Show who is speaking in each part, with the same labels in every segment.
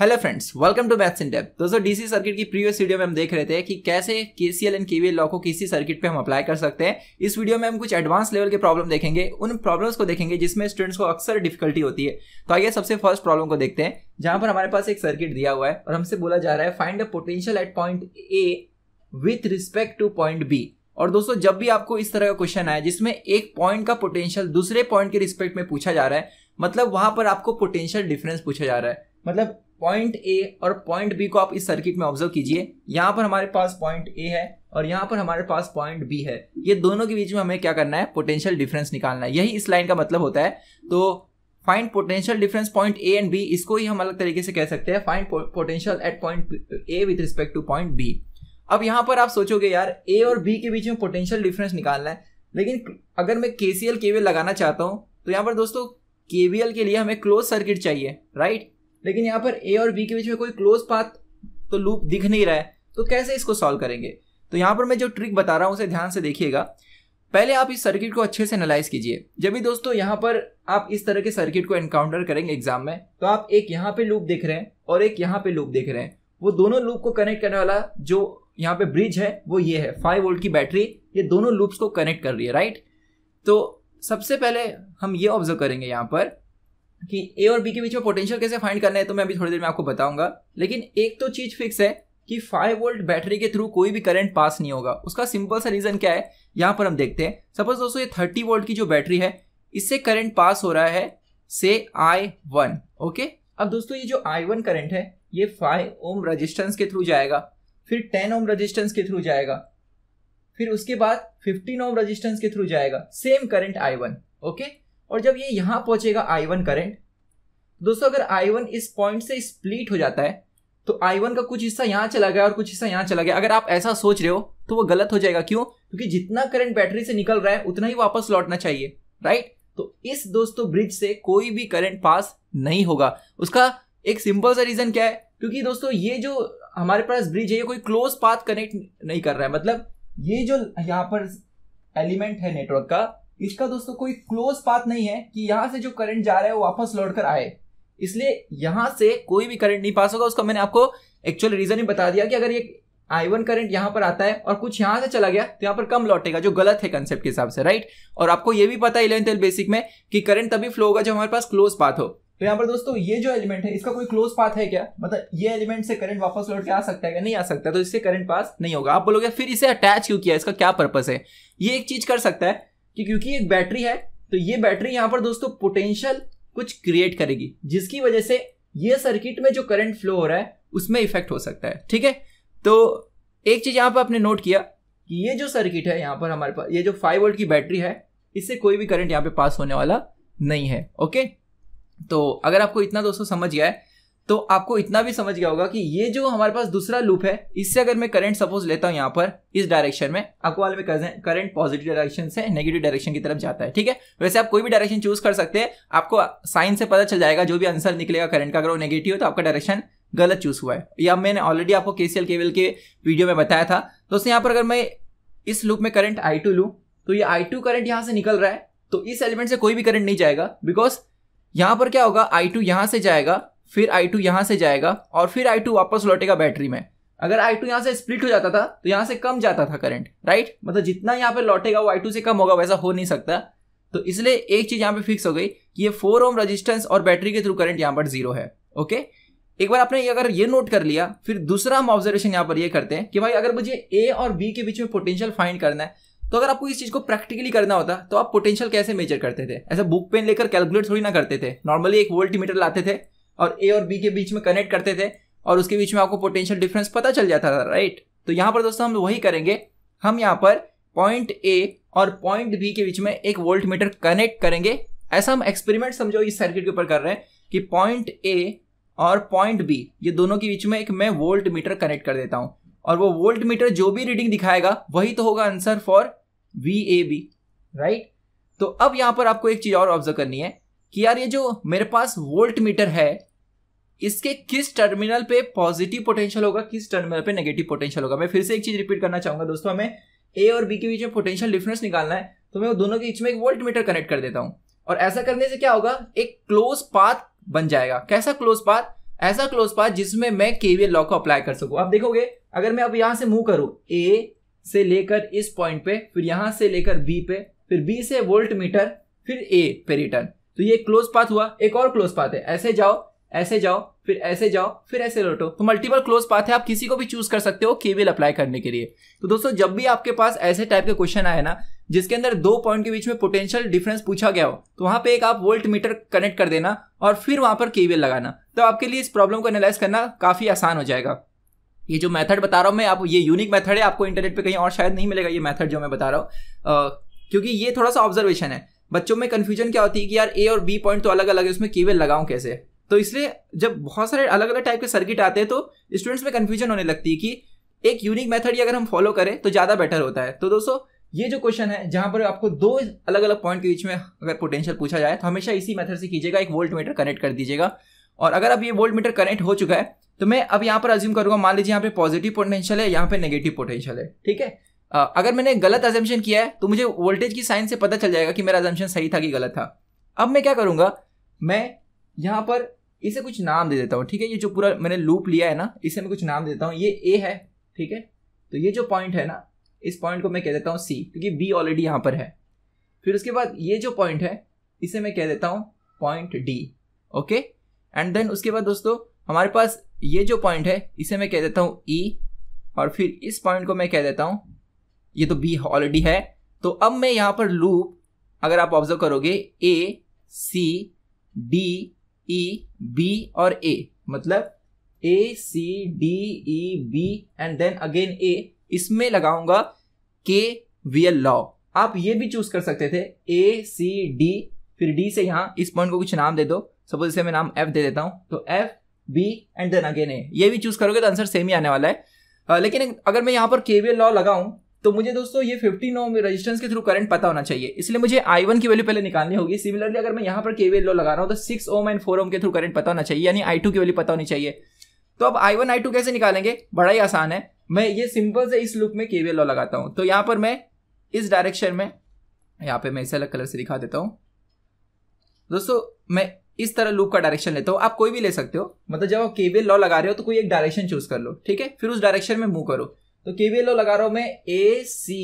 Speaker 1: hello friends welcome to maths in depth दोस्तों DC circuit की previous video में हम देख रहे थे कि कैसे केसीएल एंड केवीएल लॉ को किसी सर्किट पे हम अप्लाई कर सकते हैं इस वीडियो में हम कुछ एडवांस लेवल के प्रॉब्लम देखेंगे उन प्रॉब्लम्स को देखेंगे जिसमें स्टूडेंट्स को अक्सर डिफिकल्टी होती है तो आइए सबसे फर्स्ट प्रॉब्लम को देखते हैं जहां पर हमारे पास एक सर्किट दिया हुआ है और हमसे बोला जा रहा है find a potential at point A with respect to point B और दोस्तों जब भी आपको इस तरह का क्वेश्चन आया जिसमें एक पॉइंट का पोटेंशियल दूसरे पॉइंट के रिस्पेक्ट में पूछा जा रहा है मतलब वहां पर आपको पोटेंशियल डिफरेंस पूछा जा रहा है मतलब पॉइंट ए और पॉइंट बी को आप इस सर्किट में ऑब्जर्व कीजिए यहाँ पर हमारे पास पॉइंट ए है और यहाँ पर हमारे पास पॉइंट बी है ये दोनों के बीच में हमें क्या करना है पोटेंशियल डिफरेंस निकालना है यही इस लाइन का मतलब होता है तो find potential difference point A and B इसको ही हम अलग तरीके से कह सकते हैं find potential at point A with respect to point B अब यहाँ पर आप सोचोगे यार ए और बी के बीच में पोटेंशियल डिफरेंस निकालना है लेकिन अगर मैं के सी लगाना चाहता हूँ तो यहाँ पर दोस्तों के के लिए हमें क्लोज सर्किट चाहिए राइट लेकिन यहाँ पर ए और बी के बीच में कोई क्लोज पाथ तो लूप दिख नहीं रहा है तो कैसे इसको सॉल्व करेंगे तो यहाँ पर मैं जो ट्रिक बता रहा हूँ उसे ध्यान से देखिएगा पहले आप इस सर्किट को अच्छे से एनालाइज कीजिए जब भी दोस्तों यहाँ पर आप इस तरह के सर्किट को एनकाउंटर करेंगे एग्जाम में तो आप एक यहाँ पे लूप देख रहे हैं और एक यहाँ पे लूप देख रहे हैं वो दोनों लूप को कनेक्ट करने वाला जो यहाँ पे ब्रिज है वो ये है फाइव वोल्ट की बैटरी ये दोनों लूप्स को कनेक्ट कर रही है राइट तो सबसे पहले हम ये ऑब्जर्व करेंगे यहाँ पर कि ए और बी के बीच में पोटेंशियल कैसे फाइंड करना है तो मैं अभी थोड़ी देर में आपको बताऊंगा लेकिन एक तो चीज़ फिक्स है कि 5 वोल्ट बैटरी के थ्रू कोई भी करंट पास नहीं होगा उसका सिंपल सा रीज़न क्या है यहां पर हम देखते हैं सपोज दोस्तों ये 30 वोल्ट की जो बैटरी है इससे करंट पास हो रहा है से आई वन ओके अब दोस्तों ये जो आई वन करंट है ये फाइव ओम रजिस्टेंस के थ्रू जाएगा फिर टेन ओम रजिस्टेंस के थ्रू जाएगा फिर उसके बाद फिफ्टीन ओम रजिस्टेंस के थ्रू जाएगा same current I one okay और जब ये यहां पहुंचेगा आई वन करेंट दोस्तों अगर आई वन इस पॉइंट से स्प्लिट हो जाता है तो आई वन का कुछ हिस्सा यहाँ चला गया और कुछ हिस्सा यहाँ चला गया अगर आप ऐसा सोच रहे हो तो वो गलत हो जाएगा क्यों क्योंकि जितना करंट बैटरी से निकल रहा है उतना ही वापस लौटना चाहिए राइट तो इस दोस्तों ब्रिज से कोई भी करंट पास नहीं होगा उसका एक सिंपल सा रीजन क्या है क्योंकि दोस्तों ये जो हमारे पास ब्रिज है ये कोई क्लोज पाथ कनेक्ट नहीं कर रहा है मतलब ये जो यहाँ पर एलिमेंट है नेटवर्क का इसका दोस्तों कोई क्लोज पाथ नहीं है कि यहां से जो करंट जा रहा है वो वापस लौट कर आए इसलिए यहां से कोई भी करंट नहीं पास होगा उसका मैंने आपको एक्चुअल रीजन ही बता दिया कि अगर ये आई वन करंट यहां पर आता है और कुछ यहां से चला गया तो यहां पर कम लौटेगा जो गलत है कंसेप्ट के हिसाब से राइट और आपको ये भी पता है इलेवन एल बेसिक में कि करंट तभी फ्लो होगा जब हमारे पास क्लोज पाथ हो तो यहाँ पर दोस्तों ये जो एलिमेंट है इसका कोई क्लोज पाथ है क्या मतलब ये एलिमेंट से करंट वापस लौट के आ सकता है या नहीं आ सकता तो इससे करंट पास नहीं होगा आप बोलोगे फिर इसे अटैच क्यों किया इसका क्या पर्पस है ये एक चीज कर सकता है कि क्योंकि एक बैटरी है तो ये बैटरी यहाँ पर दोस्तों पोटेंशियल कुछ क्रिएट करेगी जिसकी वजह से ये सर्किट में जो करंट फ्लो हो रहा है उसमें इफेक्ट हो सकता है ठीक है तो एक चीज़ यहाँ पर आपने नोट किया कि ये जो सर्किट है यहाँ पर हमारे पास ये जो फाइव वोल्ट की बैटरी है इससे कोई भी करंट यहाँ पे पास होने वाला नहीं है ओके तो अगर आपको इतना दोस्तों समझ गया है तो आपको इतना भी समझ गया होगा कि ये जो हमारे पास दूसरा लूप है इससे अगर मैं करंट सपोज लेता हूं यहां पर इस डायरेक्शन में आपको वाले में करंट पॉजिटिव डायरेक्शन से नेगेटिव डायरेक्शन की तरफ जाता है ठीक है वैसे आप कोई भी डायरेक्शन चूज कर सकते हैं आपको साइन से पता चल जाएगा जो भी आंसर निकलेगा करंट का अगर वो नेगेटिव हो तो आपका डायरेक्शन गलत चूज हुआ है या मैंने ऑलरेडी आपको केसीएल केवल के वीडियो में बताया था दोस्तों यहां पर अगर मैं इस लूप में करंट आई टू तो ये आई टू करंट यहां से निकल रहा है तो इस एलिमेंट से कोई भी करंट नहीं जाएगा बिकॉज यहां पर क्या होगा आई टू यहां से जाएगा फिर आई टू यहाँ से जाएगा और फिर आई टू वापस लौटेगा बैटरी में अगर आई टू यहाँ से स्प्लिट हो जाता था तो यहाँ से कम जाता था करंट राइट मतलब जितना यहाँ पे लौटेगा वो आई टू से कम होगा वैसा हो नहीं सकता तो इसलिए एक चीज़ यहाँ पे फिक्स हो गई कि ये फोर ओम रजिस्टेंस और बैटरी के थ्रू करंट यहाँ पर जीरो है ओके एक बार आपने अगर ये नोट कर लिया फिर दूसरा हम ऑब्जर्वेशन यहाँ पर ये करते हैं कि भाई अगर मुझे ए और बी के बीच में पोटेंशियल फाइंड करना है तो अगर आपको इस चीज़ को प्रैक्टिकली करना होता तो आप पोटेंशियल कैसे मेजर करते थे ऐसे बुक पेन लेकर कैलकुलेट थोड़ी ना करते थे नॉर्मली एक वोल्ट मीटर लाते थे और ए और बी के बीच में कनेक्ट करते थे और उसके बीच में आपको पोटेंशियल डिफरेंस पता चल जाता था राइट तो यहाँ पर दोस्तों हम वही करेंगे हम यहाँ पर पॉइंट ए और पॉइंट बी के बीच में एक वोल्ट मीटर कनेक्ट करेंगे ऐसा हम एक्सपेरिमेंट समझो इस सर्किट के ऊपर कर रहे हैं कि पॉइंट ए और पॉइंट बी ये दोनों के बीच में एक मैं वोल्ट मीटर कनेक्ट कर देता हूं और वो वोल्ट मीटर जो भी रीडिंग दिखाएगा वही तो होगा answer for V A B right तो अब यहां पर आपको एक चीज़ और ऑब्जर्व करनी है कि यार ये जो मेरे पास वोल्ट मीटर है इसके किस टर्मिनल पे पॉजिटिव पोटेंशियल होगा किस टर्मिनल पे नेगेटिव पोटेंशियल होगा मैं फिर से एक चीज रिपीट करना चाहूंगा दोस्तों हमें ए और बी के बीच में पोटेंशियल डिफरेंस निकालना है तो मैं दोनों के बीच में एक वोल्ट मीटर कनेक्ट कर देता हूं और ऐसा करने से क्या होगा एक क्लोज पाथ बन जाएगा कैसा क्लोज पाथ ऐसा क्लोज पाथ जिसमें मैं केवीएल लॉ को अप्लाई कर सकूं आप देखोगे अगर मैं अब यहां से मूव करूं ए से लेकर इस पॉइंट पे फिर यहां से लेकर बी पे फिर बी से वोल्ट मीटर फिर ए पे रिटर्न तो ये क्लोज पाथ हुआ एक और क्लोज पाथ है ऐसे जाओ ऐसे जाओ फिर ऐसे जाओ फिर ऐसे लौटो तो मल्टीपल क्लोज पाथ है आप किसी को भी चूज कर सकते हो केवल अप्लाई करने के लिए तो दोस्तों जब भी आपके पास ऐसे टाइप के क्वेश्चन आए ना जिसके अंदर दो पॉइंट के बीच में पोटेंशियल डिफरेंस पूछा गया हो तो वहां पे एक आप वोल्ट मीटर कनेक्ट कर देना और फिर वहां पर केवल लगाना तो आपके लिए इस प्रॉब्लम को एनालाइज करना काफी आसान हो जाएगा ये जो मेथड बता रहा हूँ मैं आप ये यूनिक मेथड है आपको इंटरनेट पे कहीं और शायद नहीं मिलेगा ये मेथड जो मैं बता रहा हूँ क्योंकि ये थोड़ा सा ऑब्जर्वेशन है बच्चों में कन्फ्यूजन क्या होती है कि यार ए और बी पॉइंट तो अलग अलग है उसमें केबल लगाऊं कैसे तो इसलिए जब बहुत सारे अलग अलग टाइप के सर्किट आते हैं तो स्टूडेंट्स में कन्फ्यूजन होने लगती है कि एक यूनिक मेथड ही अगर हम फॉलो करें तो ज़्यादा बेटर होता है तो दोस्तों ये जो क्वेश्चन है जहां पर आपको दो अलग अलग पॉइंट के बीच में अगर पोटेंशियल पूछा जाए तो हमेशा इसी मेथड से कीजिएगा एक वोल्ट मीटर कनेक्ट कर दीजिएगा और अगर अब ये वोल्ट मीटर कनेक्ट हो चुका है तो मैं अब यहाँ पर अज्यूम करूंगा मान लीजिए यहाँ पे पॉजिटिव पोटेंशियल है यहाँ पे नेगेटिव पोटेंशियल है ठीक है Uh, अगर मैंने गलत अजम्पन किया है तो मुझे वोल्टेज की साइन से पता चल जाएगा कि मेरा अजम्पन सही था कि गलत था अब मैं क्या करूँगा मैं यहाँ पर इसे कुछ नाम दे देता हूँ ठीक है ये जो पूरा मैंने लूप लिया है ना इसे मैं कुछ नाम दे देता हूँ ये ए है ठीक है तो ये जो पॉइंट है ना इस पॉइंट को मैं कह देता हूँ सी क्योंकि बी ऑलरेडी यहाँ पर है फिर उसके बाद ये जो पॉइंट है इसे मैं कह देता हूँ point D okay and then उसके बाद दोस्तों हमारे पास ये जो पॉइंट है इसे मैं कह देता हूँ ई e, और फिर इस पॉइंट को मैं कह देता हूँ ये तो बी ऑलरेडी है तो अब मैं यहाँ पर लूप अगर आप ऑब्जर्व करोगे ए सी डी ई बी और ए मतलब A C D E B and then again A इसमें लगाऊंगा के एल लॉ आप ये भी चूज कर सकते थे ए सी डी फिर डी से यहाँ इस पॉइंट को कुछ नाम दे दो सपोज इसे मैं नाम एफ दे देता हूँ तो F B and then again A ये भी चूज करोगे तो आंसर सेम ही आने वाला है आ, लेकिन अगर मैं यहाँ पर के वी एल लॉ लगाऊँ तो मुझे दोस्तों ये 15 ओम रेजिस्टेंस के थ्रू करंट पता होना चाहिए इसलिए मुझे I1 की वैल्यू पहले निकालनी होगी सिमिलरली अगर मैं यहाँ पर केवीएल लो लगा रहा हूँ तो six ohm and four ohm के थ्रू करंट पता होना चाहिए यानी आई की वैल्यू पता होनी चाहिए तो अब आई वन कैसे निकालेंगे बड़ा ही आसान है मैं ये सिंपल से इस लुक में केवीएल लो लगाता हूँ तो यहाँ पर मैं इस डायरेक्शन में यहाँ पर मैं इसे अलग कलर से दिखा देता हूँ दोस्तों मैं इस तरह लूप का डायरेक्शन लेता हूँ आप कोई भी ले सकते हो मतलब जब आप केबल लॉ लगा रहे हो तो कोई एक डायरेक्शन चूज कर लो ठीक है फिर उस डायरेक्शन में मूव करो तो केवीएल लगा रहा हूं मैं ए सी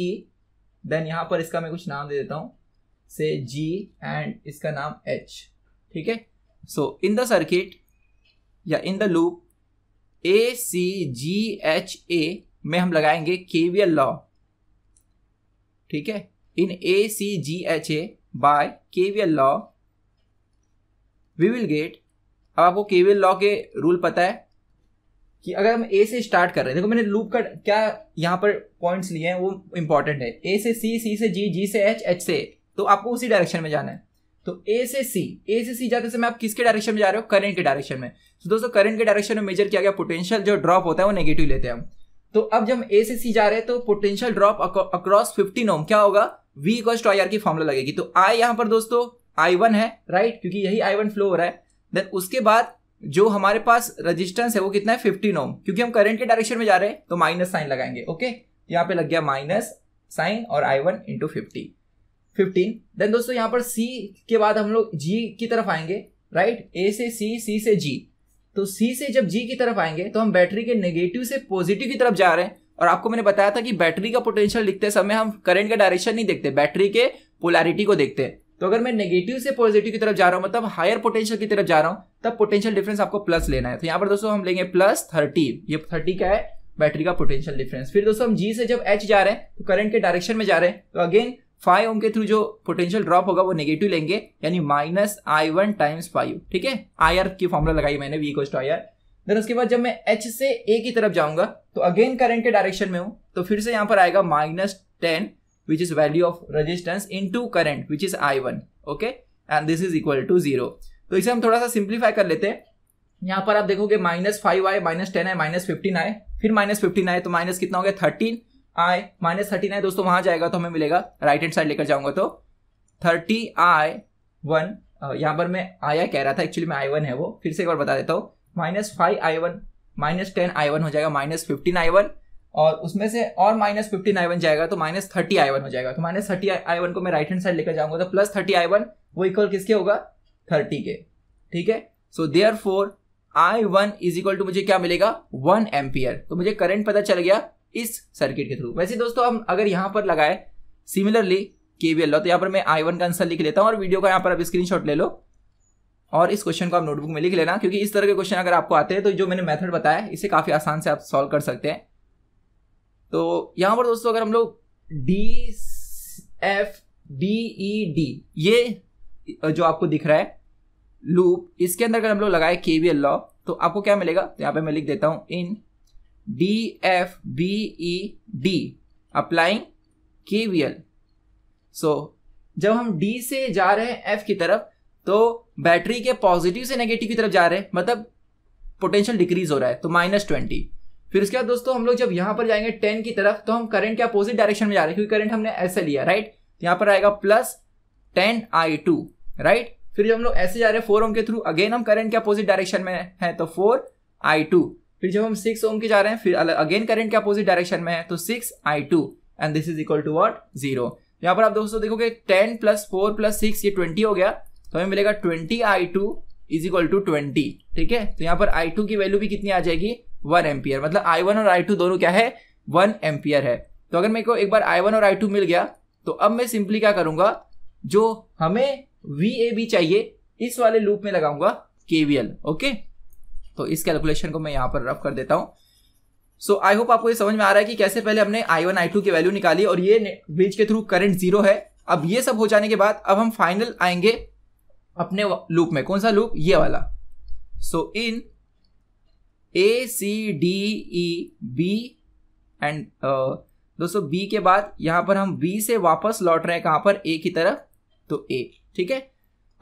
Speaker 1: देन यहां पर इसका मैं कुछ नाम दे देता हूं से जी एंड इसका नाम एच ठीक है सो इन द सर्किट या in the loop A C G H A में हम लगाएंगे केवीएल लॉ ठीक है in A C G H A by KVL law we will get अब आपको केवीएल लॉ के रूल पता है कि अगर हम ए से स्टार्ट कर रहे हैं देखो मैंने लूप का क्या यहाँ पर पॉइंट्स लिए हैं वो इंपॉर्टेंट है ए से सी सी से जी जी से एच एच से तो आपको उसी डायरेक्शन में जाना है तो ए से सी ए से सी जाते समय आप किसके डायरेक्शन में जा रहे हो करंट के डायरेक्शन में तो दोस्तों करंट के डायरेक्शन में मेजर किया गया पोटेंशियल जो ड्रॉप होता है वो नेगेटिव लेते हैं हम तो अब जब ए से सी जा रहे हैं तो potential drop across fifteen ohm क्या होगा V equals to I R की फॉर्मुला लगेगी तो आई यहाँ पर दोस्तों आई वन है राइट क्योंकि यही आई वन फ्लो हो रहा है देन उसके बाद जो हमारे पास रजिस्टेंस है वो कितना है फिफ्टीन ओम क्योंकि हम करंट के डायरेक्शन में जा रहे हैं तो माइनस साइन लगाएंगे ओके यहाँ पे लग गया माइनस साइन और I one into fifty fifteen then दोस्तों यहाँ पर सी के बाद हम लोग जी की तरफ आएंगे राइट ए से सी सी से जी तो सी से जब जी की तरफ आएंगे तो हम बैटरी के नेगेटिव से पॉजिटिव की तरफ जा रहे हैं और आपको मैंने बताया था कि बैटरी का पोटेंशियल लिखते समय हम करंट का डायरेक्शन नहीं देखते बैटरी के पोलैरिटी को देखते हैं तो अगर मैं नेगेटिव से पॉजिटिव की तरफ जा रहा हूं मतलब हायर पोटेंशियल की तरफ जा रहा हूँ मतलब तब पोटेंशियल डिफरेंस आपको प्लस लेना है तो यहाँ पर दोस्तों हम लेंगे प्लस थर्टी ये थर्टी क्या है बैटरी का पोटेंशियल डिफरेंस फिर दोस्तों हम जी से जब एच जा रहे हैं तो करंट के डायरेक्शन में जा रहे हैं तो अगेन फाइव ओम के थ्रू जो पोटेंशियल ड्रॉप होगा वो नेगेटिव लेंगे यानी minus I one times five ठीक है आई आर की फॉर्मुला लगाई मैंने वी कोस्ट आई आर देन उसके बाद जब मैं एच से ए की तरफ जाऊंगा तो अगेन करंट के डायरेक्शन में हूं तो फिर से यहां पर आएगा minus ten which is value of resistance into current which is I one okay and this is equal to zero तो इसे हम थोड़ा सा सिंप्लीफाई कर लेते हैं यहाँ पर आप देखोगे minus five I minus ten I minus fifteen I फिर माइनस फिफ्टीन आए तो माइनस कितना हो गया थर्टीन आए माइनस थर्टीन आए दोस्तों वहां जाएगा तो हमें मिलेगा राइट हैंड साइड लेकर जाऊंगा तो थर्टी आई वन यहाँ पर मैं आया कह रहा था एक्चुअली में आई वन है वो फिर से एक बार बता देता हूँ minus five I one minus ten I one हो जाएगा माइनस फिफ्टीन आई वन और उसमें से और माइनस फिफ्टीन आई वन जाएगा तो माइनस थर्टी आई वन हो जाएगा तो माइनस थर्टी आई वन को मैं राइट हैंड साइड लेकर जाऊंगा तो प्लस थर्टी आई वन वो इक्वल किसके होगा थर्टी के ठीक है so therefore I one is equal to मुझे क्या मिलेगा वन एम्पियर तो मुझे करंट पता चल गया इस सर्किट के थ्रू वैसे दोस्तों हम अगर यहां पर लगाए सिमिलरली केवीएल लो तो यहां पर मैं आई वन का आंसर लिख लेता हूं और वीडियो का यहां पर आप शॉट ले लो और इस क्वेश्चन को आप नोटबुक में लिख लेना क्योंकि इस तरह के क्वेश्चन अगर आपको आते हैं तो जो मैंने मेथड बताया इसे काफ़ी आसान से आप सॉल्व कर सकते हैं तो यहां पर दोस्तों अगर हम लोग D F D E D ये जो आपको दिख रहा है लूप इसके अंदर अगर हम लोग लगाए के वी एल लॉ तो आपको क्या मिलेगा तो यहाँ पे मैं लिख देता हूँ in D F B E D applying K V L so जब हम डी से जा रहे हैं एफ की तरफ तो बैटरी के पॉजिटिव से नेगेटिव की तरफ जा रहे हैं मतलब पोटेंशियल डिक्रीज हो रहा है तो माइनस ट्वेंटी फिर उसके बाद दोस्तों हम लोग जब यहाँ पर जाएंगे टेन की तरफ तो हम करंट के अपोजिट डायरेक्शन में जा रहे हैं क्योंकि करंट हमने ऐसे लिया राइट तो यहाँ पर आएगा plus ten I two right फिर जब हम लोग ऐसे जा रहे हैं फोर ओम के थ्रू अगेन हम करंट के अपोजिट डायरेक्शन में है तो फोर आई टू फिर जब हम सिक्स ओम के जा रहे हैं फिर अगेन करंट के अपोजिट डायरेक्शन में है तो six I two and this is equal to what zero यहाँ पर आप दोस्तों देखोगे ten plus four plus six ये ट्वेंटी हो गया तो हमें मिलेगा twenty I two is equal to twenty ठीक है तो यहाँ पर आई टू की वैल्यू भी कितनी आ जाएगी वन एम्पियर मतलब आई वन और आई टू दोनों क्या है वन एम्पियर है तो अगर मेरे को एक बार आई वन और आई टू मिल गया तो अब मैं सिंपली क्या करूंगा जो हमें वी ए बी चाहिए इस वाले लूप में लगाऊंगा केवीएल ओके तो इस कैलकुलेशन को मैं यहां पर रफ कर देता हूं सो आई होप आपको ये समझ में आ रहा है कि कैसे पहले हमने आई वन आई टू की वैल्यू निकाली और ये ब्रिज के थ्रू करंट जीरो है अब ये सब हो जाने के बाद अब हम फाइनल आएंगे अपने लूप में कौन सा लूप ये वाला so in A C D E B and दोस्तों बी के बाद यहां पर हम बी से वापस लौट रहे हैं कहां पर ए की तरफ तो ए ठीक है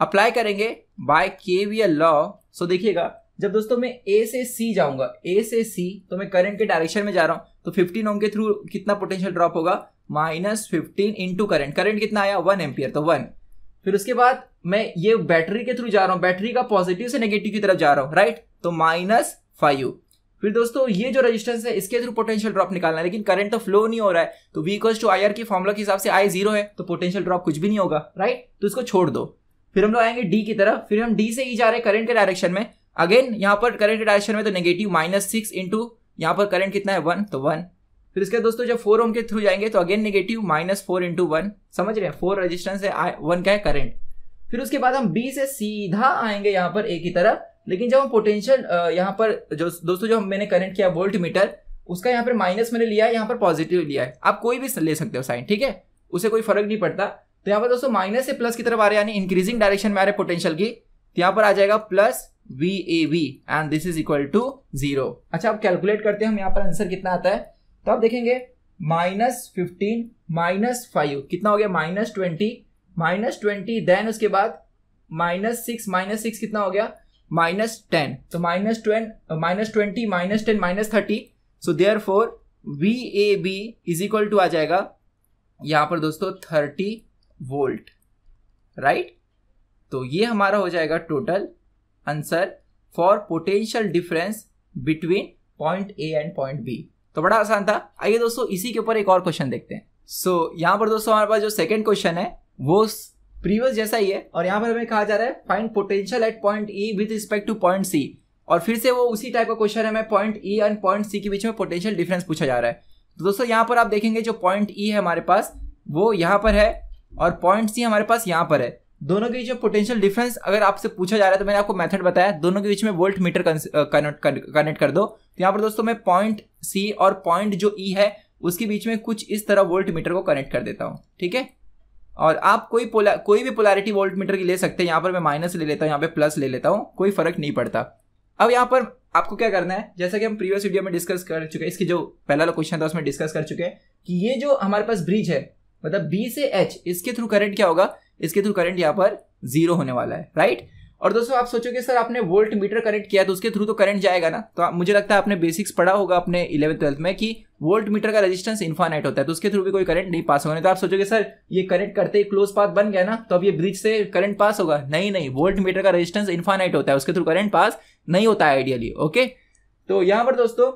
Speaker 1: अप्लाई करेंगे बाय केवीएल लॉ सो देखिएगा जब दोस्तों मैं ए से सी जाऊंगा ए से सी तो मैं करंट के डायरेक्शन में जा रहा हूं तो फिफ्टीन ओम के थ्रू कितना पोटेंशियल ड्रॉप होगा minus fifteen into current current कितना आया वन एम्पियर तो वन फिर उसके बाद मैं ये बैटरी के थ्रू जा रहा हूँ बैटरी का पॉजिटिव से नेगेटिव की तरफ जा रहा हूँ राइट तो माइनस फाइव फिर दोस्तों ये जो रजिस्टेंस है इसके थ्रू पोटेंशियल ड्रॉप निकालना है लेकिन करंट तो फ्लो नहीं हो रहा है तो V equals to I R की फॉर्मुला के हिसाब से आई जीरो है तो पोटेंशियल ड्रॉप कुछ भी नहीं होगा राइट तो इसको छोड़ दो फिर हम लोग आएंगे डी की तरफ फिर हम डी से ही e जा रहे हैं करंट के डायरेक्शन में अगेन यहाँ पर करंट के डायरेक्शन में तो नेगेटिव माइनस सिक्स इंटू यहाँ पर करंट कितना है वन तो वन फिर इसके दोस्तों जब फोर ओम के थ्रू जाएंगे तो again negative minus four into one समझ रहे हैं फोर रजिस्टेंस है वन का है करंट फिर उसके बाद हम बी से सीधा आएंगे यहाँ पर ए की तरफ लेकिन जब हम पोटेंशियल यहाँ पर जो दोस्तों जो मैंने कनेक्ट किया वोल्ट मीटर उसका यहाँ पर माइनस मैंने लिया है यहाँ पर पॉजिटिव लिया है आप कोई भी ले सकते हो साइन ठीक है उसे कोई फर्क नहीं पड़ता तो यहाँ पर दोस्तों माइनस से प्लस की तरफ आ रहे हैं यानी इंक्रीजिंग डायरेक्शन में आ रहे पोटेंशियल की तो यहाँ पर आ जाएगा plus V A V and this is equal to zero अच्छा आप कैलकुलेट करते हैं हम यहाँ पर आंसर कितना आता है तो आप देखेंगे माइनस फिफ्टीन माइनस फाइव कितना हो गया minus twenty minus twenty then उसके बाद माइनस सिक्स माइनस सिक्स कितना हो गया तो minus twenty minus twenty minus ten minus thirty so therefore V A B is equal to आ जाएगा यहां पर दोस्तों थर्टी वोल्ट राइट तो ये हमारा हो जाएगा total answer for potential difference between point A and point B तो बड़ा आसान था आइए दोस्तों इसी के ऊपर एक और क्वेश्चन देखते हैं सो so, यहां पर दोस्तों हमारे पास जो सेकेंड क्वेश्चन है वो प्रीवियस जैसा ही है और यहाँ पर हमें कहा जा रहा है find potential at point E with respect to point C और फिर से वो उसी टाइप का क्वेश्चन है point E and point C के बीच में पोटेंशियल डिफरेंस पूछा जा रहा है तो दोस्तों यहाँ पर आप देखेंगे जो पॉइंट ई e है हमारे पास वो यहाँ पर है और पॉइंट सी हमारे पास यहाँ पर है दोनों के बीच में पोटेंशियल डिफरेंस अगर आपसे पूछा जा रहा है तो मैंने आपको मेथड बताया दोनों के बीच में वोल्ट मीटर कनेक्ट कनेक्ट कर दो तो यहाँ पर दोस्तों मैं पॉइंट सी और पॉइंट जो ई e है उसके बीच में कुछ इस तरह वोल्ट मीटर को कनेक्ट कर देता हूँ ठीक है और आप कोई पोला कोई भी पोलैरिटी वोल्ट मीटर की ले सकते हैं यहाँ पर मैं माइनस ले लेता हूँ यहाँ पे प्लस ले लेता हूँ कोई फर्क नहीं पड़ता अब यहाँ पर आपको क्या करना है जैसा कि हम प्रीवियस वीडियो में डिस्कस कर चुके हैं इसकी जो पहला क्वेश्चन था उसमें डिस्कस कर चुके हैं कि ये जो हमारे पास ब्रिज है मतलब बी से एच इसके थ्रू करंट क्या होगा इसके थ्रू करंट यहाँ पर जीरो होने वाला है राइट और दोस्तों आप सोचोगे सर आपने वोल्ट मीटर कनेक्ट किया तो उसके थ्रू तो करंट जाएगा ना तो मुझे लगता है आपने बेसिक्स पढ़ा होगा अपने इलेवन ट्वेल्थ में कि वोल्ट मीटर का रेजिस्टेंस इन्फानाइट होता है तो उसके थ्रू भी कोई करंट नहीं पास होगा तो आप सोचोगे सर ये करंट करते ही क्लोज पाथ बन गया ना तो अब ये ब्रिज से करंट पास होगा नहीं नहीं वोल्ट मीटर का रजिस्टेंस इन्फानाइट होता है उसके थ्रू करंट पास नहीं होता है आइडियली ओके तो यहाँ पर दोस्तों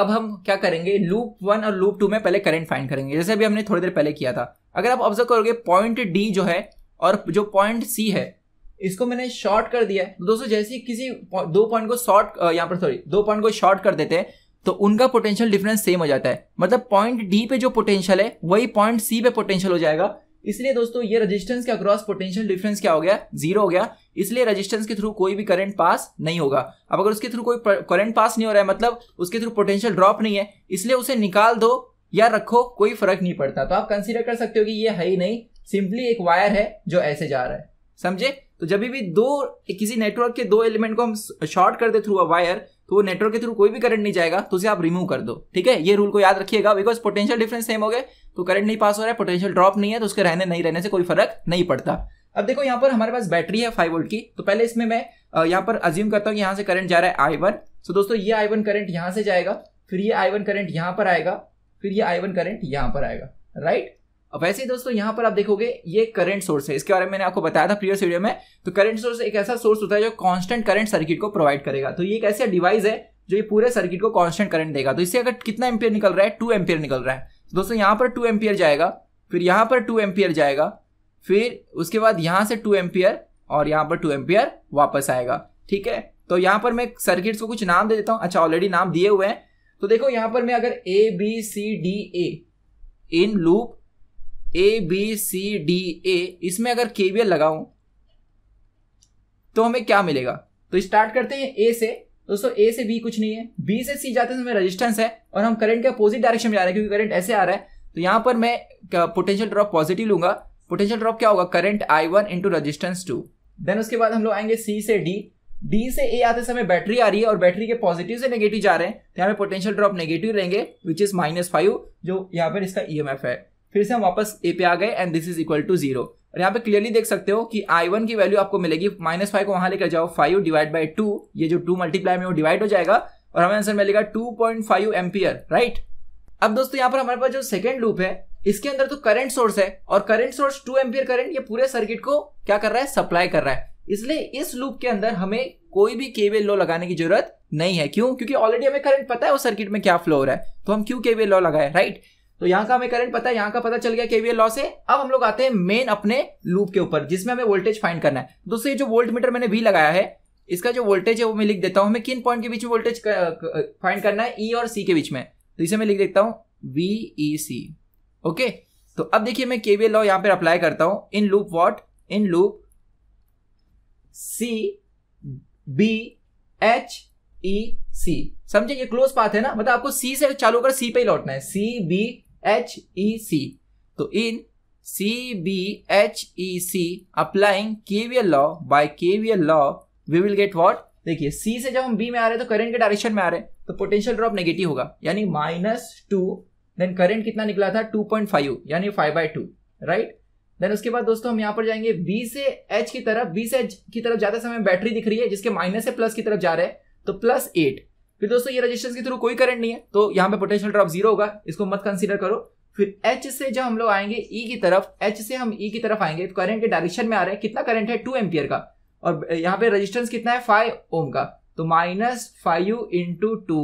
Speaker 1: अब हम क्या करेंगे लूप वन और लूप टू में पहले करंट फाइंड करेंगे जैसे अभी हमने थोड़ी देर पहले किया था अगर आप ऑब्जर्व करोगे पॉइंट डी जो है और जो पॉइंट सी है इसको मैंने शॉर्ट कर दिया है दोस्तों जैसे किसी दो पॉइंट को शॉर्ट यहाँ पर सॉरी दो पॉइंट को शॉर्ट कर देते हैं तो उनका पोटेंशियल डिफरेंस सेम हो जाता है मतलब पॉइंट डी पे जो पोटेंशियल है वही पॉइंट सी पे पोटेंशियल हो जाएगा इसलिए दोस्तों ये रेजिस्टेंस के अक्रॉस पोटेंशियल डिफरेंस क्या हो गया जीरो हो गया इसलिए रेजिस्टेंस के थ्रू कोई भी करंट पास नहीं होगा अब अगर उसके थ्रू कोई करंट पास नहीं हो रहा है मतलब उसके थ्रू पोटेंशियल ड्रॉप नहीं है इसलिए उसे निकाल दो या रखो कोई फर्क नहीं पड़ता तो आप कंसिडर कर सकते हो कि ये है ही नहीं सिंपली एक वायर है जो ऐसे जा रहा है समझे तो जब भी दो किसी नेटवर्क के दो एलिमेंट को हम शॉर्ट कर दे थ्रू अ वायर तो वो नेटवर्क के थ्रू कोई भी करंट नहीं जाएगा तो उसे आप रिमूव कर दो ठीक है ये रूल को याद रखिएगा बिकॉज पोटेंशियल डिफरेंस सेम हो गए तो करंट नहीं पास हो रहा है पोटेंशियल ड्रॉप नहीं है तो उसके रहने नहीं रहने से कोई फर्क नहीं पड़ता अब देखो यहाँ पर हमारे पास बैटरी है फाइव वोल्ट की तो पहले इसमें मैं यहाँ पर अज्यूम करता हूँ कि यहाँ से करंट जा रहा है आई वन सो दोस्तों ये आई वन करंट यहाँ से जाएगा फिर ये आई वन करंट यहाँ पर आएगा फिर ये आई वन करंट यहाँ पर आएगा राइट वैसे ही दोस्तों यहाँ पर आप देखोगे ये करंट सोर्स है इसके बारे में मैंने आपको बताया था प्रीवियस वीडियो में तो करंट सोर्स एक ऐसा सोर्स होता है जो कांस्टेंट करंट सर्किट को प्रोवाइड करेगा तो ये एक ऐसा डिवाइस है जो ये पूरे सर्किट को कांस्टेंट करंट देगा तो इससे अगर कितना एम्पियर निकल रहा है टू एम्पियर निकल रहा है तो दोस्तों यहाँ पर टू एम्पियर जाएगा फिर यहाँ पर टू एम्पियर जाएगा फिर उसके बाद यहाँ से टू एम्पियर और यहाँ पर टू एम्पियर वापस आएगा ठीक है तो यहाँ पर मैं सर्किट को कुछ नाम दे देता हूँ अच्छा ऑलरेडी नाम दिए हुए हैं तो देखो यहाँ पर मैं अगर A B C D A in loop A B C D A इसमें अगर केवीएल लगाऊं तो हमें क्या मिलेगा तो स्टार्ट करते हैं ए से दोस्तों ए से बी कुछ नहीं है बी से सी जाते समय रेजिस्टेंस है और हम करंट के अपोजिट डायरेक्शन में जा रहे हैं क्योंकि करंट ऐसे आ रहा है तो यहां पर मैं पोटेंशियल ड्रॉप पॉजिटिव लूंगा पोटेंशियल ड्रॉप क्या होगा current I one into resistance two then उसके बाद हम लोग आएंगे सी से डी डी से ए आते समय बैटरी आ रही है और बैटरी के पॉजिटिव से नेगेटिव जा रहे हैं तो यहाँ पे पोटेंशियल ड्रॉप नेगेटिव रहेंगे विच इज माइनस फाइव जो यहाँ पर इसका ई e है फिर से हम वापस ए पे आ गए and this is equal to zero और यहाँ पे क्लियरली देख सकते हो कि आई वन की वैल्यू आपको मिलेगी माइनस फाइव को वहां लेकर जाओ फाइव डिवाइड बाई टू ये जो टू मल्टीप्लाई में वो डिवाइड हो जाएगा और हमें आंसर मिलेगा two point five ampere right अब दोस्तों यहाँ पर हमारे पास जो सेकंड लूप है इसके अंदर तो करंट सोर्स है और current source two ampere current ये पूरे सर्किट को क्या कर रहा है सप्लाई कर रहा है इसलिए इस लूप के अंदर हमें कोई भी केवल लॉ लगाने की जरूरत नहीं है क्यों क्योंकि ऑलरेडी हमें करंट पता है वो सर्किट में क्या फ्लो हो रहा है तो हम क्यों केवल लॉ लगाए राइट तो यहां का हमें करंट पता है यहां का पता चल गया केवीएल लॉ से अब हम लोग आते हैं मेन अपने लूप के ऊपर जिसमें हमें वोल्टेज फाइंड करना है दोस्तों ये जो वोल्ट मीटर मैंने भी लगाया है इसका जो वोल्टेज है वो मैं लिख देता हूं हमें किन पॉइंट के बीच में वोल्टेज फाइंड करना है ई e और सी के बीच में तो इसे मैं लिख देता हूं वी ई सी ओके तो अब देखिए मैं केवीएल लॉ यहां पर अप्लाई करता हूं in loop what in loop C B H E C समझे ये क्लोज पाथ है ना मतलब आपको सी से चालू कर सी पे ही लौटना है सी बी एच ई सी तो in C B H E C applying KVL law by KVL law we will get what देखिए सी से जब हम बी में आ रहे हैं तो करंट के डायरेक्शन में आ रहे हैं तो पोटेंशियल ड्रॉप नेगेटिव होगा यानी माइनस टू देन करंट कितना निकला था टू पॉइंट फाइव यानी five by two right then उसके बाद दोस्तों हम यहां पर जाएंगे बी से एच की तरफ बी से एच की तरफ जाते समय बैटरी दिख रही है जिसके माइनस से प्लस की तरफ जा रहे हैं तो प्लस एट फिर दोस्तों ये रजिस्टेंस के थ्रू कोई करंट नहीं है तो यहाँ पे पोटेंशियल ड्रॉप जीरो होगा इसको मत कंसिडर करो फिर H से जब हम लोग आएंगे E की तरफ H से हम E की तरफ आएंगे तो करंट के डायरेक्शन में आ रहे हैं कितना करंट है टू एम्पियर का और यहाँ पे रजिस्टेंस कितना है फाइव ओम का तो minus five into two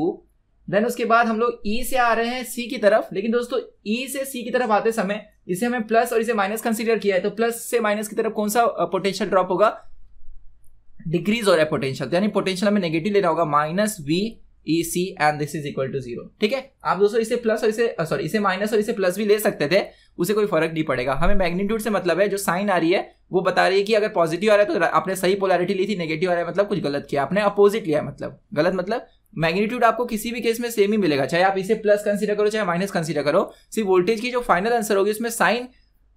Speaker 1: then उसके बाद हम लोग ई e से आ रहे हैं सी की तरफ लेकिन दोस्तों ई e से सी की तरफ आते समय इसे हमें प्लस और इसे माइनस कंसिडर किया है तो प्लस से माइनस की तरफ कौन सा पोटेंशियल ड्रॉप होगा डिक्रीज हो रहा है पोटेंशियल तो यानी पोटेंशियल हमें नेगेटिव लेना होगा minus V E C and this is equal to zero ठीक है आप दोस्तों इसे प्लस और इसे सॉरी इसे माइनस और इसे प्लस भी ले सकते थे उसे कोई फर्क नहीं पड़ेगा हमें मैग्नीट्यूड से मतलब है जो साइन आ रही है वो बता रही है कि अगर पॉजिटिव आ रहा है तो आपने सही पोलैरिटी ली थी नेगेटिव आ रहा है मतलब कुछ गलत किया आपने अपोजिट लिया मतलब गलत मतलब मैग्नीट्यूड आपको किसी भी केस में सेम ही मिलेगा चाहे आप इसे प्लस कंसिडर करो चाहे माइनस कंसिडर करो सिर्फ वोल्टेज की जो फाइनल आंसर होगी उसमें साइन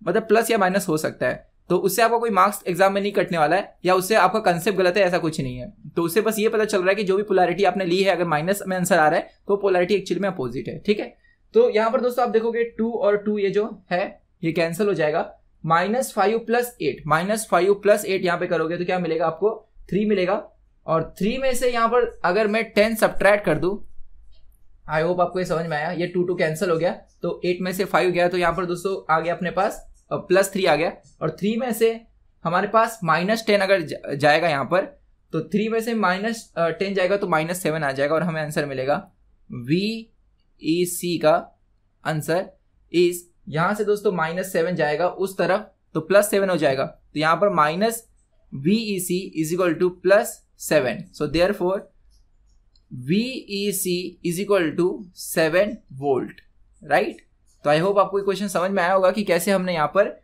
Speaker 1: मतलब प्लस या माइनस हो सकता है तो उससे आपका कोई मार्क्स एग्जाम में नहीं कटने वाला है या उससे आपका कंसेप्ट गलत है ऐसा कुछ नहीं है तो उससे बस ये पता चल रहा है कि जो भी पोलैरिटी आपने ली है अगर माइनस में आंसर आ रहा है तो पोलैरिटी एक्चुअली में अपोजिट है ठीक है तो यहाँ पर दोस्तों आप देखोगे टू और टू ये जो है ये कैंसिल हो जाएगा minus five plus eight minus five plus eight यहाँ पे करोगे तो क्या मिलेगा आपको थ्री मिलेगा और थ्री में से यहाँ पर अगर मैं टेन सब्ट्रैक्ट कर दू आई होप आपको ये समझ में आया ये टू टू कैंसिल हो गया तो एट में से फाइव गया तो यहाँ पर दोस्तों आ गया अपने पास प्लस थ्री आ गया और थ्री में से हमारे पास माइनस टेन अगर जाएगा यहाँ पर तो थ्री में से माइनस टेन जाएगा तो माइनस सेवन आ जाएगा और हमें आंसर मिलेगा वी ई सी का आंसर इज यहाँ से दोस्तों माइनस सेवन जाएगा उस तरफ तो प्लस सेवन हो जाएगा तो यहाँ पर minus V E C is equal to plus seven so therefore V E C is equal to seven volt right तो आई होप आपको क्वेश्चन समझ में आया होगा कि कैसे हमने यहाँ पर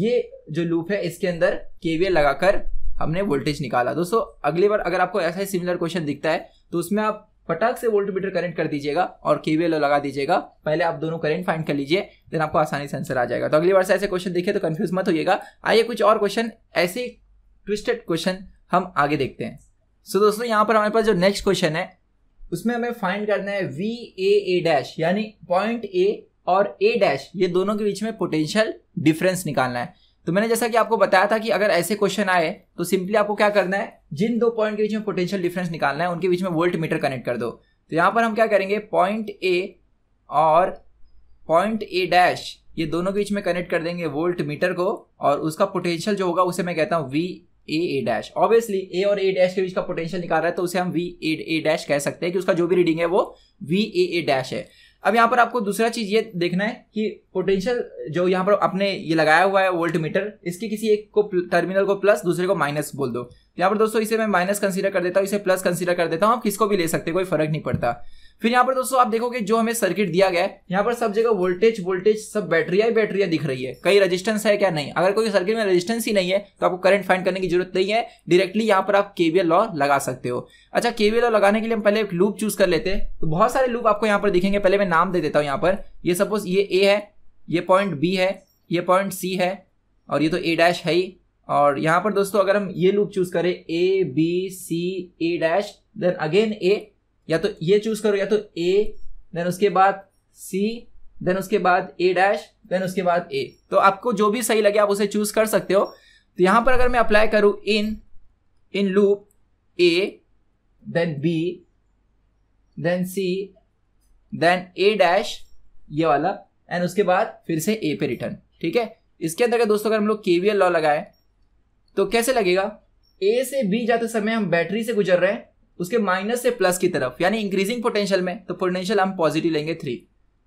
Speaker 1: ये जो लूप है इसके अंदर केवीएल लगाकर हमने वोल्टेज निकाला दोस्तों अगली बार अगर आपको ऐसा ही सिमिलर क्वेश्चन दिखता है तो उसमें आप फटाक से वोल्ट मीटर करेंट कर दीजिएगा और केवीएल लगा दीजिएगा पहले आप दोनों करेंट फाइंड कर लीजिए देन आपको आसानी से आंसर आ जाएगा तो अगली बार से ऐसे क्वेश्चन देखिए तो कंफ्यूज मत होइएगा आइए कुछ और क्वेश्चन ऐसे ट्विस्टेड क्वेश्चन हम आगे देखते हैं सो so, दोस्तों यहाँ पर हमारे पास जो नेक्स्ट क्वेश्चन है उसमें हमें फाइंड करना है वी ए ए डैश यानी पॉइंट ए और ए डैश ये दोनों के बीच में पोटेंशियल डिफरेंस निकालना है तो मैंने जैसा कि आपको बताया था कि अगर ऐसे क्वेश्चन आए तो सिंपली आपको क्या करना है जिन दो पॉइंट के बीच में पोटेंशियल डिफरेंस निकालना है उनके बीच में वोल्ट मीटर कनेक्ट कर दो तो यहाँ पर हम क्या करेंगे पॉइंट ए और पॉइंट ए डैश ये दोनों के बीच में कनेक्ट कर देंगे वोल्ट मीटर को और उसका पोटेंशियल जो होगा उसे मैं कहता हूँ V A A dash obviously A और ए डैश के बीच का पोटेंशियल निकाल रहा है तो उसे हम वी ए ए डैश कह सकते हैं कि उसका जो भी रीडिंग है वो वी ए ए डैश है अब यहाँ पर आपको दूसरा चीज ये देखना है कि पोटेंशियल जो यहाँ पर आपने ये लगाया हुआ है वोल्ट मीटर इसके किसी एक को टर्मिनल को प्लस दूसरे को माइनस बोल दो यहाँ पर दोस्तों इसे मैं माइनस कंसीडर कर देता हूँ इसे प्लस कंसीडर कर देता हूँ आप किसको भी ले सकते कोई फर्क नहीं पड़ता फिर यहाँ पर दोस्तों आप देखोगे जो हमें सर्किट दिया गया है यहाँ पर सब जगह वोल्टेज वोल्टेज सब बैटरिया ही बैटरिया दिख रही है कहीं रेजिस्टेंस है क्या नहीं अगर कोई सर्किट में रेजिस्टेंस ही नहीं है तो आपको करंट फाइंड करने की जरूरत नहीं है डायरेक्टली यहाँ पर आप केवीएल लॉ लगा सकते हो अच्छा केवीएल लॉ लगाने के लिए हम पहले एक लूप चूज कर लेते हैं तो बहुत सारे लूप आपको यहाँ पर दिखेंगे पहले मैं नाम दे देता हूँ यहाँ पर ये सपोज ये ए है ये पॉइंट बी है ये पॉइंट सी है और ये तो ए डैश है ही और यहाँ पर दोस्तों अगर हम ये लूप चूज करें A B C A dash then again A या तो ये चूज करो या तो ए देन उसके बाद सी देन उसके बाद ए डैश देन उसके बाद ए तो आपको जो भी सही लगे आप उसे चूज कर सकते हो तो यहां पर अगर मैं अप्लाई करूं in in loop A then B then C then A dash ये वाला एंड उसके बाद फिर से ए पे रिटर्न ठीक है इसके अंदर दोस्तों अगर हम लोग केवीएल लॉ लगाए तो कैसे लगेगा ए से बी जाते समय हम बैटरी से गुजर रहे हैं उसके माइनस से प्लस की तरफ यानी इंक्रीजिंग पोटेंशियल में तो पोटेंशियल हम पॉजिटिव लेंगे थ्री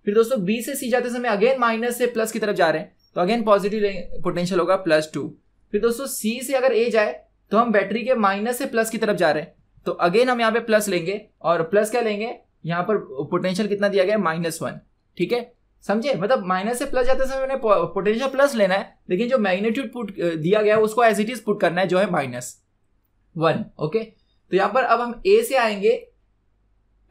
Speaker 1: फिर दोस्तों बी से सी जाते समय अगेन माइनस से प्लस की तरफ जा रहे हैं तो अगेन पॉजिटिव पोटेंशियल होगा प्लस टू फिर दोस्तों सी से अगर ए जाए तो हम बैटरी के माइनस से प्लस की तरफ जा रहे हैं तो अगेन हम यहाँ पे प्लस लेंगे और प्लस क्या लेंगे यहाँ पर पोटेंशियल कितना दिया गया माइनस वन ठीक है समझे मतलब माइनस से प्लस जाते समय मैंने पोटेंशियल प्लस लेना है लेकिन जो मैग्नेट्यूड पुट दिया गया है उसको एज इट इज पुट करना है जो है माइनस वन ओके तो यहां पर अब हम ए से आएंगे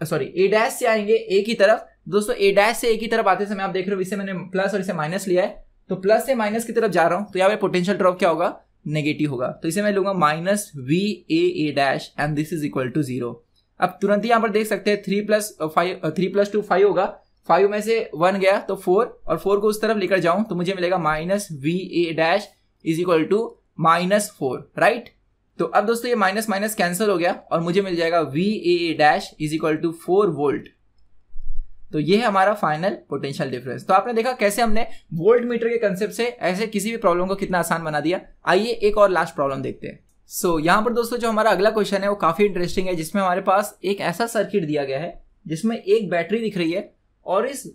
Speaker 1: सॉरी ए डैश से आएंगे ए की तरफ दोस्तों ए डैश से ए की तरफ आते समय आप देख रहे हो इसे मैंने प्लस और इसे माइनस लिया है तो प्लस से माइनस की तरफ जा रहा हूं तो यहाँ पे पोटेंशियल ड्रॉप क्या होगा नेगेटिव होगा तो इसे मैं लूंगा minus V A A dash and this is equal to zero अब तुरंत ही यहां पर देख सकते हैं three plus five three plus two five होगा फाइव में से वन गया तो फोर और फोर को उस तरफ लेकर जाऊं तो मुझे मिलेगा minus V A dash is equal to minus four right तो अब दोस्तों ये माइनस माइनस कैंसिल हो गया और मुझे मिल जाएगा V A A dash is equal to four volt तो ये है हमारा फाइनल पोटेंशियल डिफरेंस तो आपने देखा कैसे हमने वोल्ट मीटर के कंसेप्ट से ऐसे किसी भी प्रॉब्लम को कितना आसान बना दिया आइए एक और लास्ट प्रॉब्लम देखते हैं सो so, यहाँ पर दोस्तों जो हमारा अगला क्वेश्चन है वो काफ़ी इंटरेस्टिंग है जिसमें हमारे पास एक ऐसा सर्किट दिया गया है जिसमें एक बैटरी दिख रही है और इस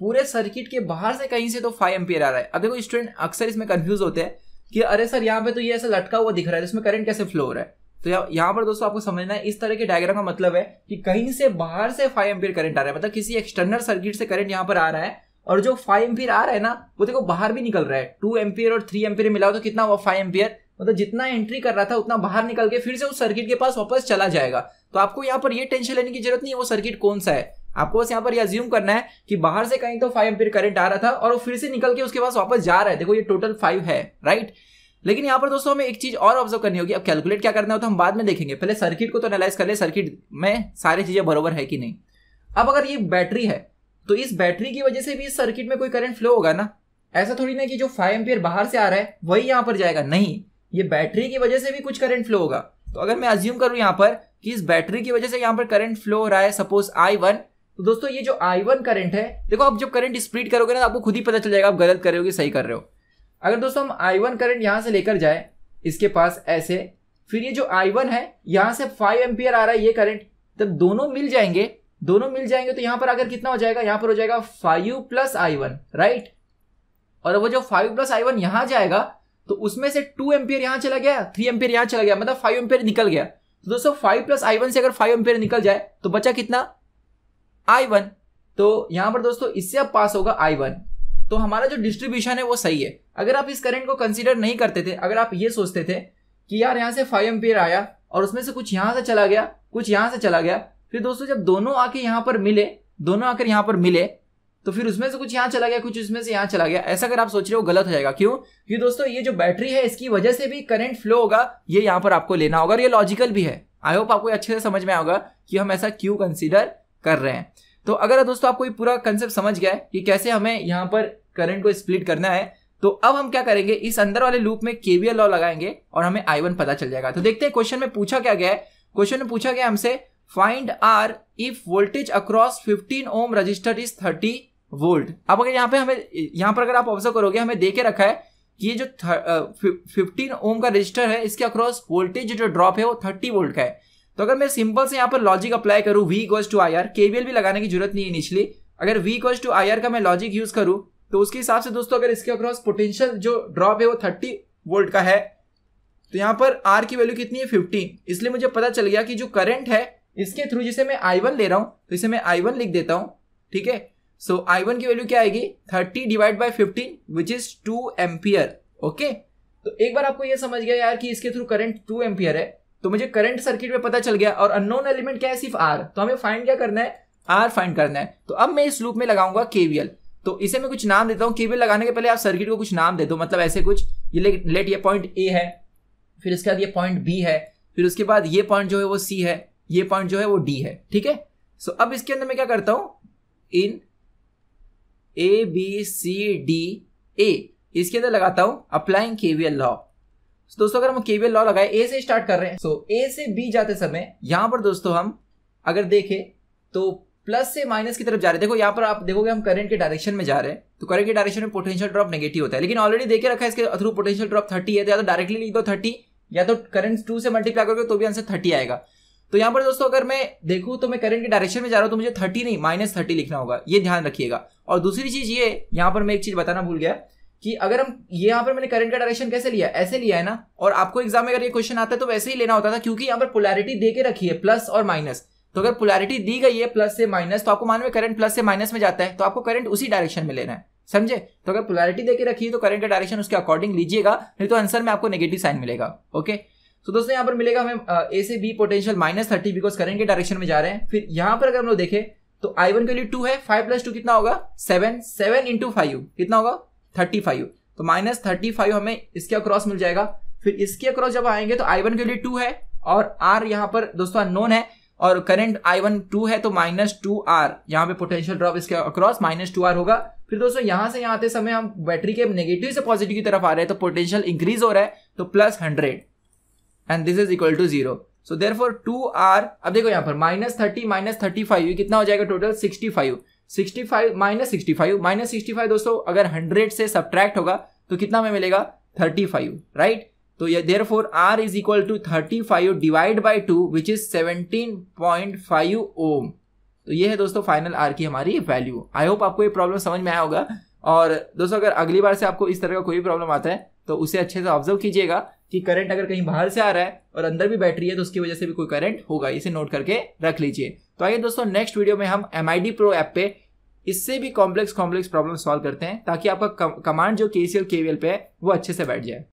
Speaker 1: पूरे सर्किट के बाहर से कहीं से तो फाइव एम्पियर आ रहा है अब देखो स्टूडेंट अक्सर इसमें कन्फ्यूज होते हैं कि अरे सर यहाँ पे तो ये ऐसा लटका हुआ दिख रहा है तो इसमें करंट कैसे फ्लो हो रहा है तो यहाँ पर दोस्तों आपको समझना है इस तरह के डायग्राम का मतलब है कि कहीं से बाहर से फाइव एम्पियर करंट आ रहा है मतलब किसी एक्सटर्नल सर्किट से करंट यहाँ पर आ रहा है और जो फाइव एम्पियर आ रहा है ना वो देखो बाहर भी निकल रहा है टू एम्पियर और थ्री एम्पियर मिला तो कितना हुआ फाइव एम्पियर मतलब जितना एंट्री कर रहा था उतना बाहर निकल के फिर से उस सर्किट के पास वापस चला जाएगा तो आपको यहाँ पर ये टेंशन लेने की जरूरत नहीं है वो सर्किट कौन सा है आपको बस यहाँ पर ज्यूम करना है कि बाहर से कहीं तो फाइव एम्पियर करंट आ रहा था और वो फिर से निकल के उसके पास वापस जा रहा है देखो ये टोटल फाइव है राइट लेकिन यहाँ पर दोस्तों हमें एक चीज और ऑब्जर्व करनी होगी अब कैलकुलेट क्या करना हो तो हम बाद में देखेंगे पहले सर्किट को तो एनालाइज कर ले सर्किट में सारी चीजें बरोबर है कि नहीं अब अगर ये बैटरी है तो इस बैटरी की वजह से भी इस सर्किट में कोई करंट फ्लो होगा ना ऐसा थोड़ी ना कि जो फाइव एम्पियर बाहर से आ रहा है वही यहाँ पर जाएगा नहीं ये बैटरी की वजह से भी कुछ करंट फ्लो होगा तो अगर मैं अज्यूम करूं यहाँ पर कि इस बैटरी की वजह से यहाँ पर करंट फ्लो हो रहा है सपोज आई वन तो दोस्तों ये जो आई वन करंट है देखो आप जब करंट स्प्रीड करोगे ना तो आपको खुद ही पता चल जाएगा आप गलत कर रहे हो कि सही कर रहे हो अगर दोस्तों हम आई वन करंट यहाँ से लेकर जाए इसके पास ऐसे फिर ये जो आई वन है यहाँ से फाइव एम्पियर आ रहा है ये करंट तब दोनों मिल जाएंगे दोनों मिल जाएंगे तो यहाँ पर आकर कितना हो जाएगा यहाँ पर हो जाएगा five plus I one right और वो जो फाइव प्लस आई वन यहाँ जाएगा तो उसमें से टू एम्पियर यहाँ चला गया थ्री एम्पियर यहाँ चला गया मतलब फाइव एम्पियर निकल गया तो दोस्तों फाइव प्लस आई वन से अगर फाइव एम्पियर निकल जाए तो बचा कितना आई वन तो यहां पर दोस्तों इससे अब पास होगा आई वन तो हमारा जो डिस्ट्रीब्यूशन है वो सही है अगर आप इस करंट को कंसिडर नहीं करते थे अगर आप ये सोचते थे कि यार यहां से फाइव एम्पियर आया और उसमें से कुछ यहां से चला गया कुछ यहां से चला गया फिर दोस्तों जब दोनों आके यहां पर मिले दोनों आकर यहां पर मिले तो फिर उसमें से कुछ यहां चला गया कुछ उसमें से यहां चला गया ऐसा अगर आप सोच रहे हो गलत हो जाएगा क्यों क्योंकि दोस्तों ये जो बैटरी है इसकी वजह से भी करंट फ्लो होगा ये यहां पर आपको लेना होगा और ये लॉजिकल भी है आई होप आपको अच्छे से समझ में आएगा कि हम ऐसा क्यों कंसिडर कर रहे हैं तो अगर दोस्तों आपको ये पूरा कंसेप्ट समझ गया है कि कैसे हमें यहाँ पर करंट को स्प्लिट करना है तो अब हम क्या करेंगे इस अंदर वाले लूप में केवीएल लॉ लगाएंगे और हमें आई वन पता चल जाएगा तो देखते हैं क्वेश्चन में पूछा क्या गया है क्वेश्चन में पूछा गया हमसे find R if voltage across 15 ohm resistor is 30 volt अब अगर यहाँ पे हमें यहाँ पर अगर आप ऑब्जर्व करोगे हमें देखे रखा है कि ये जो फिफ्टीन ओम का रजिस्टर है इसके अक्रॉस वोल्टेज जो ड्रॉप है वो थर्टी वोल्ट का है तो अगर मैं सिंपल से यहाँ पर लॉजिक अप्लाई करूँ V equals to I R KVL भी लगाने की जरूरत नहीं है इनिशियली अगर V equals to I R का मैं लॉजिक यूज करूँ तो उसके हिसाब से दोस्तों अगर इसके अक्रॉस पोटेंशियल जो ड्रॉप है वो थर्टी वोल्ट का है तो यहाँ पर आर की वैल्यू कितनी है फिफ्टीन इसलिए मुझे पता चल गया कि जो करंट है इसके थ्रू जिसे मैं आई वन ले रहा हूँ तो इसे मैं आई वन लिख देता हूँ ठीक है सो आई वन की वैल्यू क्या आएगी thirty divide by fifteen which is two ampere okay तो एक बार आपको यह समझ गया यार कि इसके थ्रू करंट टू एम्पियर है तो मुझे करंट सर्किट में पता चल गया और अननोन एलिमेंट क्या है सिर्फ आर तो हमें फाइंड क्या करना है आर फाइंड करना है तो अब मैं इस लूप में लगाऊंगा केवीएल तो इसे मैं कुछ नाम देता हूँ केवीएल लगाने के पहले आप सर्किट को कुछ नाम दे दो मतलब ऐसे कुछ ये ले, लेट ये पॉइंट ए है फिर इसके बाद ये पॉइंट बी है फिर उसके बाद ये पॉइंट जो है वो सी है ये पॉइंट जो है वो डी है ठीक है सो अब इसके अंदर मैं क्या करता हूँ इन ए बी सी डी ए इसके अंदर लगाता हूँ अप्लाइंग केवीएल लॉ so, दोस्तों अगर हम केबीएल लॉ लगाए ए से स्टार्ट कर रहे हैं सो so, ए से बी जाते समय यहां पर दोस्तों हम अगर देखें तो प्लस से माइनस की तरफ जा रहे देखो यहाँ पर आप देखोगे हम करंट के डायरेक्शन में जा रहे हैं तो करंट के डायरेक्शन में पोटेंशियल ड्रॉप नेगेटिव होता है लेकिन ऑलरेडी देखे रखा है इसके थ्रू पोटेंशियल ड्रॉप थर्टी है तो या तो डायरेक्टली लिख दो थर्टी या तो करंट टू से मल्टीप्लाई करोगे तो भी आंसर थर्टी आएगा तो यहाँ पर दोस्तों अगर मैं देखूँ तो मैं करंट के डायरेक्शन में जा रहा हूँ तो मुझे थर्टी नहीं माइनस थर्टी लिखना होगा ये ध्यान रखिएगा और दूसरी चीज ये यहाँ पर मैं एक चीज बताना भूल गया कि अगर हम यहाँ पर मैंने करंट का डायरेक्शन कैसे लिया ऐसे लिया है ना और आपको एग्जाम में अगर ये क्वेश्चन आता है तो वैसे ही लेना होता था क्योंकि यहाँ पर पोलैरिटी दे के रखी है प्लस और माइनस तो अगर पोलैरिटी दी गई है प्लस से माइनस तो आपको मालूम है करंट प्लस से माइनस में जाता है तो आपको करंट उसी डायरेक्शन में लेना है समझे तो अगर पोलैरिटी रखी रखिए तो करंट का डायरेक्शन उसके अकॉर्डिंग लीजिएगा नहीं तो आंसर में आपको नेगेटिव साइन मिलेगा ओके तो दोस्तों यहाँ पर मिलेगा हमें ए से B potential minus thirty because current के डायरेक्शन में जा रहे हैं फिर यहाँ पर अगर हम लोग देखें तो आई वन के लिए टू है फाइव प्लस टू कितना होगा सेवन सेवन इंटू फाइव कितना होगा थर्टी फाइव तो माइनस थर्टी फाइव हमें इसके अक्रॉस मिल जाएगा फिर इसके अक्रॉस जब आएंगे तो आई वन के लिए टू है और आर यहाँ पर दोस्तों अननोन है और करंट आई वन टू है तो माइनस टू आर यहाँ पे पोटेंशियल ड्रॉप इसके अक्रॉस माइनस टू आर होगा फिर दोस्तों यहां से यहाँ आते समय हम बैटरी के नेगेटिव से पॉजिटिव की तरफ आ रहे हैं तो पोटेंशियल इंक्रीज हो रहा है तो plus hundred and this is equal to zero so therefore two R अब देखो यहाँ पर minus thirty minus thirty five कितना हो जाएगा total sixty five sixty five minus sixty five minus sixty five दोस्तों अगर हंड्रेड से सब्ट्रैक्ट होगा तो कितना में मिलेगा थर्टी फाइव राइट तो ये therefore R is equal to thirty five divide by two which is seventeen point five ohm तो ये है दोस्तों फाइनल आर की हमारी वैल्यू आई होप आपको ये प्रॉब्लम समझ में आया होगा और दोस्तों अगर अगली बार से आपको इस तरह का कोई प्रॉब्लम आता है तो उसे अच्छे से ऑब्जर्व कीजिएगा कि करंट अगर कहीं बाहर से आ रहा है और अंदर भी बैटरी है तो उसकी वजह से भी कोई करंट होगा इसे नोट करके रख लीजिए तो आइए दोस्तों नेक्स्ट वीडियो में हम एम आई प्रो ऐप पे इससे भी कॉम्प्लेक्स कॉम्प्लेक्स प्रॉब्लम सॉल्व करते हैं ताकि आपका कमांड जो के सी और के पे है वो अच्छे से बैठ जाए